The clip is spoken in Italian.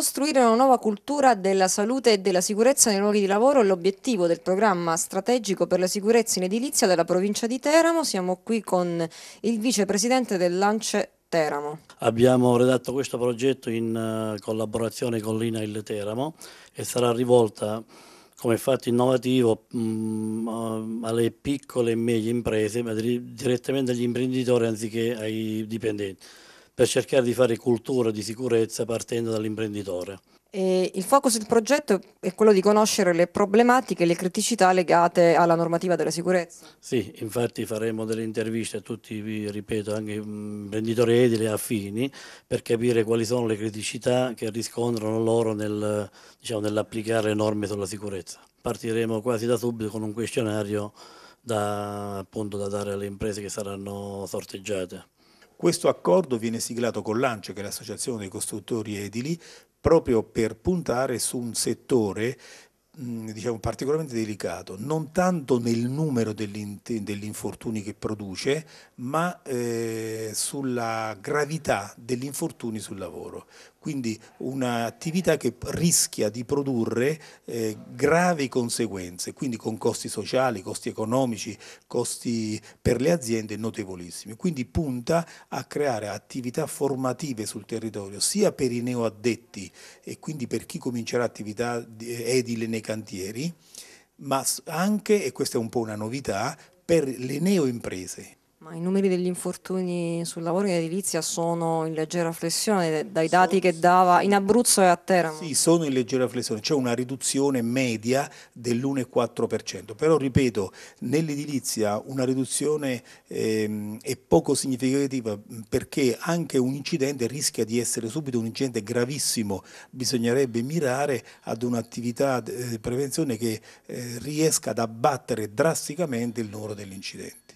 costruire una nuova cultura della salute e della sicurezza nei luoghi di lavoro è l'obiettivo del programma strategico per la sicurezza in edilizia della provincia di Teramo. Siamo qui con il vicepresidente del Lance Teramo. Abbiamo redatto questo progetto in eh, collaborazione con l'INA il Teramo e sarà rivolta come fatto innovativo mh, mm, alle piccole e medie imprese, ma direttamente agli imprenditori anziché ai dipendenti per cercare di fare cultura di sicurezza partendo dall'imprenditore. E il focus del progetto è quello di conoscere le problematiche e le criticità legate alla normativa della sicurezza. Sì, infatti faremo delle interviste a tutti, ripeto, anche mm, imprenditori edili e affini per capire quali sono le criticità che riscontrano loro nel, diciamo, nell'applicare norme sulla sicurezza. Partiremo quasi da subito con un questionario da, appunto, da dare alle imprese che saranno sorteggiate. Questo accordo viene siglato con l'ANCE, che è l'Associazione dei Costruttori Edili, proprio per puntare su un settore Mm, diciamo, particolarmente delicato, non tanto nel numero degli, degli infortuni che produce, ma eh, sulla gravità degli infortuni sul lavoro. Quindi un'attività che rischia di produrre eh, gravi conseguenze, quindi con costi sociali, costi economici, costi per le aziende notevolissimi. Quindi punta a creare attività formative sul territorio, sia per i neoaddetti e quindi per chi comincerà attività edile nei cantieri, ma anche, e questa è un po' una novità, per le neoimprese. Ma i numeri degli infortuni sul lavoro in edilizia sono in leggera flessione dai dati che dava in Abruzzo e a Teramo? Sì, sono in leggera flessione, c'è una riduzione media dell'1,4%, però ripeto, nell'edilizia una riduzione eh, è poco significativa perché anche un incidente rischia di essere subito un incidente gravissimo, bisognerebbe mirare ad un'attività di eh, prevenzione che eh, riesca ad abbattere drasticamente il numero degli incidenti.